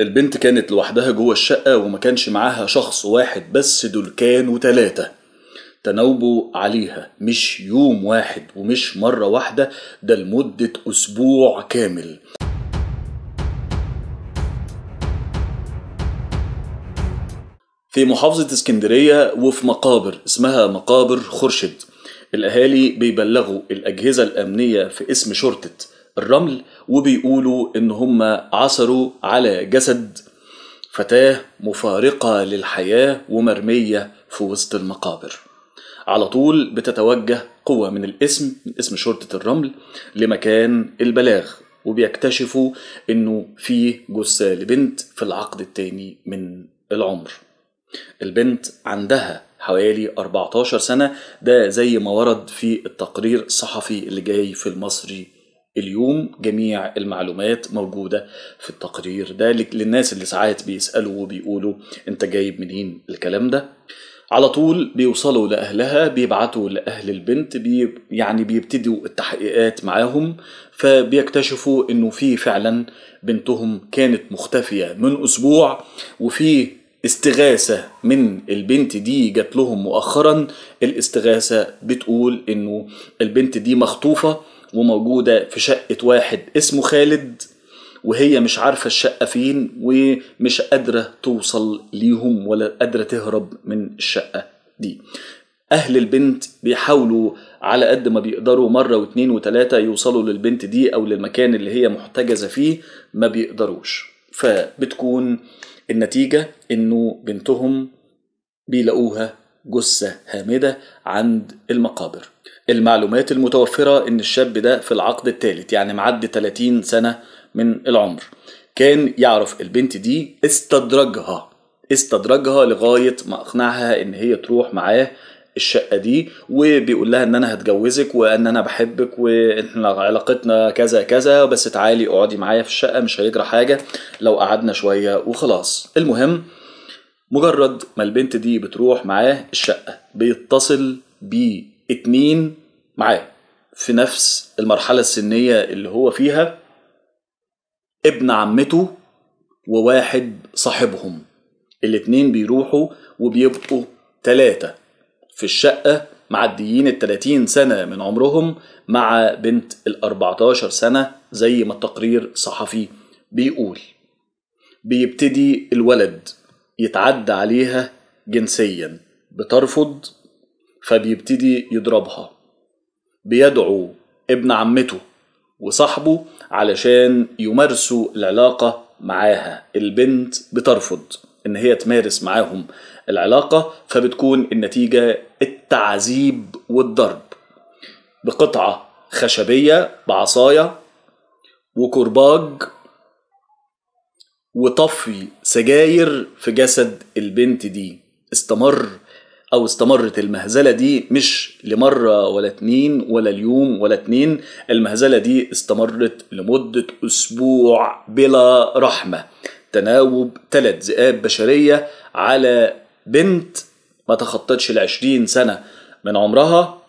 البنت كانت لوحدها جوه الشقة وما كانش معاها شخص واحد بس دول كانوا تلاتة تناوبوا عليها مش يوم واحد ومش مرة واحدة ده لمدة أسبوع كامل في محافظة اسكندرية وفي مقابر اسمها مقابر خرشد الأهالي بيبلغوا الأجهزة الأمنية في اسم شرطة الرمل وبيقولوا إن هم عثروا على جسد فتاة مفارقة للحياة ومرمية في وسط المقابر على طول بتتوجه قوة من الاسم من اسم شرطة الرمل لمكان البلاغ وبيكتشفوا إنه في جثة لبنت في العقد الثاني من العمر البنت عندها حوالي 14 سنة ده زي ما ورد في التقرير الصحفي اللي جاي في المصري اليوم جميع المعلومات موجودة في التقرير ده للناس اللي ساعات بيسألوا وبيقولوا انت جايب منين الكلام ده على طول بيوصلوا لأهلها بيبعتوا لأهل البنت بي يعني بيبتدوا التحقيقات معاهم فبيكتشفوا إنه في فعلا بنتهم كانت مختفية من أسبوع وفي استغاثة من البنت دي جات لهم مؤخرا الاستغاثة بتقول إنه البنت دي مخطوفة وموجودة في شقة واحد اسمه خالد وهي مش عارفة الشقة فين ومش قادرة توصل ليهم ولا قادرة تهرب من الشقة دي أهل البنت بيحاولوا على قد ما بيقدروا مرة واتنين وتلاتة يوصلوا للبنت دي أو للمكان اللي هي محتجزة فيه ما بيقدروش فبتكون النتيجة إنه بنتهم بيلاقوها جثة هامدة عند المقابر المعلومات المتوفرة إن الشاب ده في العقد الثالث يعني معدي 30 سنة من العمر كان يعرف البنت دي استدرجها استدرجها لغاية ما أقنعها إن هي تروح معاه الشقة دي وبيقول لها إن أنا هتجوزك وإن أنا بحبك وإحنا علاقتنا كذا كذا بس تعالي اقعدي معايا في الشقة مش هيجرى حاجة لو قعدنا شوية وخلاص المهم مجرد ما البنت دي بتروح معاه الشقة بيتصل بيه اتنين معاه في نفس المرحلة السنية اللي هو فيها ابن عمته وواحد صاحبهم الاتنين بيروحوا وبيبقوا تلاتة في الشقة معديين التلاتين سنة من عمرهم مع بنت الأربعتاشر سنة زي ما التقرير الصحفي بيقول بيبتدي الولد يتعدى عليها جنسيا بترفض فبيبتدي يضربها بيدعو ابن عمته وصاحبه علشان يمارسوا العلاقة معاها البنت بترفض ان هي تمارس معاهم العلاقة فبتكون النتيجة التعذيب والضرب بقطعة خشبية بعصاية وكرباج وطفي سجاير في جسد البنت دي استمر او استمرت المهزله دي مش لمره ولا اتنين ولا اليوم ولا اتنين المهزله دي استمرت لمده اسبوع بلا رحمه تناوب ثلاث ذئاب بشريه على بنت ما تخطتش العشرين سنه من عمرها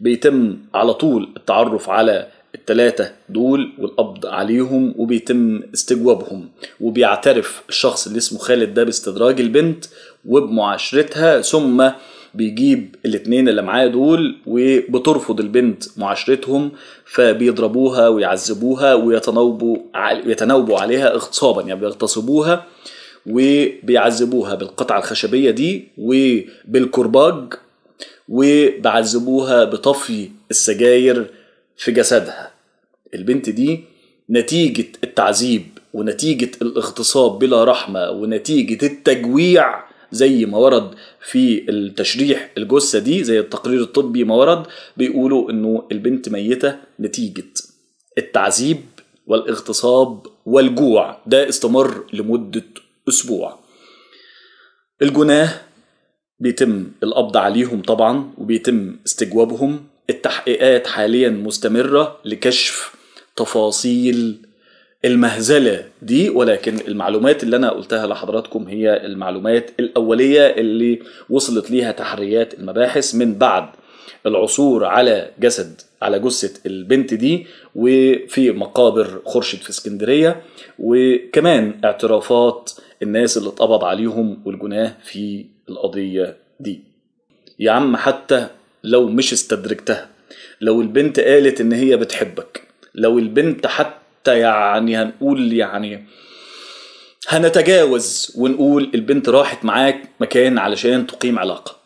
بيتم على طول التعرف على التلاتة دول والقبض عليهم وبيتم استجوابهم وبيعترف الشخص اللي اسمه خالد ده باستدراج البنت وبمعاشرتها ثم بيجيب الاتنين اللي معاه دول وبترفض البنت معاشرتهم فبيضربوها ويعذبوها ويتناوبوا يتناوبوا عليها اغتصابا يعني بيغتصبوها وبيعذبوها بالقطعة الخشبية دي وبالكرباج وبعذبوها بطفي السجاير في جسدها البنت دي نتيجة التعذيب ونتيجة الاغتصاب بلا رحمة ونتيجة التجويع زي ما ورد في التشريح الجثة دي زي التقرير الطبي ما ورد بيقولوا انه البنت ميتة نتيجة التعذيب والاغتصاب والجوع ده استمر لمدة أسبوع الجناه بيتم القبض عليهم طبعا وبيتم استجوابهم التحقيقات حاليا مستمرة لكشف تفاصيل المهزلة دي ولكن المعلومات اللي أنا قلتها لحضراتكم هي المعلومات الأولية اللي وصلت ليها تحريات المباحث من بعد العثور على جسد على جثة البنت دي وفي مقابر خرشد في اسكندرية وكمان اعترافات الناس اللي اتقبض عليهم والجناه في القضية دي يا عم حتى لو مش استدركتها لو البنت قالت ان هي بتحبك لو البنت حتى يعني هنقول يعني هنتجاوز ونقول البنت راحت معاك مكان علشان تقيم علاقة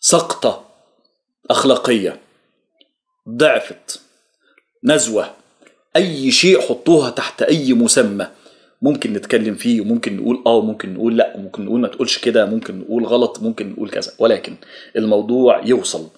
سقطة أخلاقية ضعفت نزوة أي شيء حطوها تحت أي مسمى ممكن نتكلم فيه وممكن نقول اه وممكن نقول لا وممكن نقول ما تقولش كده ممكن نقول غلط ممكن نقول كذا ولكن الموضوع يوصل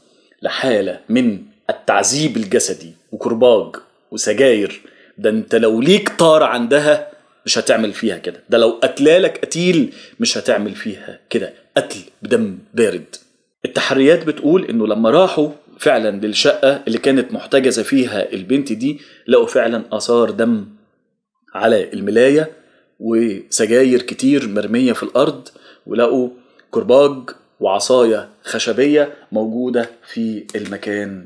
لحالة من التعذيب الجسدي وكرباج وسجاير ده انت لو ليك طار عندها مش هتعمل فيها كده ده لو قتلالك قتيل مش هتعمل فيها كده قتل بدم بارد التحريات بتقول انه لما راحوا فعلا للشقة اللي كانت محتجزة فيها البنت دي لقوا فعلا آثار دم على الملاية وسجاير كتير مرمية في الأرض ولقوا كرباج وعصاية خشبية موجودة في المكان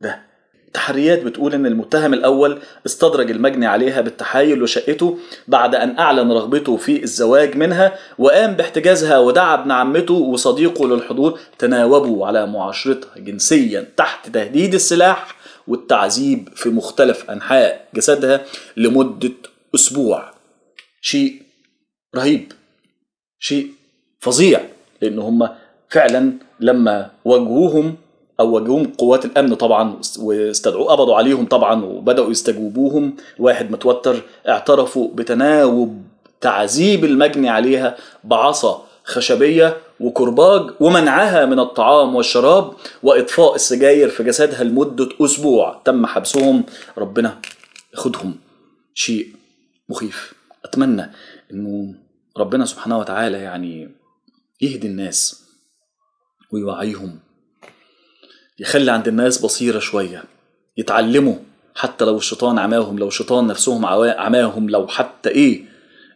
ده التحريات بتقول ان المتهم الاول استدرج المجني عليها بالتحايل وشقته بعد ان اعلن رغبته في الزواج منها وقام باحتجازها ودعا ابن عمته وصديقه للحضور تناوبوا على معاشرتها جنسيا تحت تهديد السلاح والتعذيب في مختلف انحاء جسدها لمده اسبوع شيء رهيب شيء فظيع لان هم فعلا لما واجهوهم او واجهوهم قوات الأمن طبعا واستدعوا قبضوا عليهم طبعا وبدأوا يستجوبوهم واحد متوتر اعترفوا بتناوب تعذيب المجني عليها بعصا خشبية وكرباج ومنعها من الطعام والشراب وإطفاء السجاير في جسدها لمدة أسبوع تم حبسهم ربنا خدهم شيء مخيف أتمنى أنه ربنا سبحانه وتعالى يعني يهدي الناس ويوعيهم يخلي عند الناس بصيرة شوية يتعلموا حتى لو الشيطان عماهم لو الشيطان نفسهم عماهم لو حتى ايه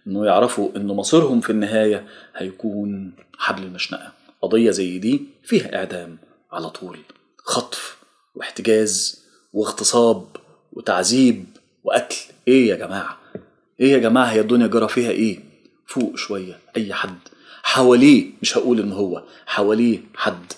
انه يعرفوا ان مصيرهم في النهاية هيكون حبل المشنقة قضية زي دي فيها اعدام على طول خطف واحتجاز واغتصاب وتعذيب وقتل ايه يا جماعة ايه يا جماعة هي الدنيا جرى فيها ايه فوق شوية اي حد حواليه مش هقول ان هو حواليه حد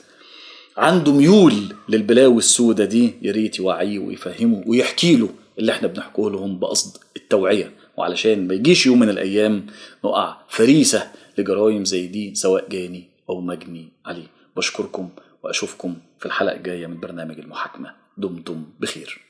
عنده ميول للبلاوي السودة دي يا ريت يوعيه ويفهمه ويحكي له اللي احنا بنحكوه لهم بقصد التوعية وعلشان ما يجيش يوم من الأيام نقع فريسة لجرائم زي دي سواء جاني أو مجني عليه بشكركم وأشوفكم في الحلقة الجاية من برنامج المحاكمة دمتم بخير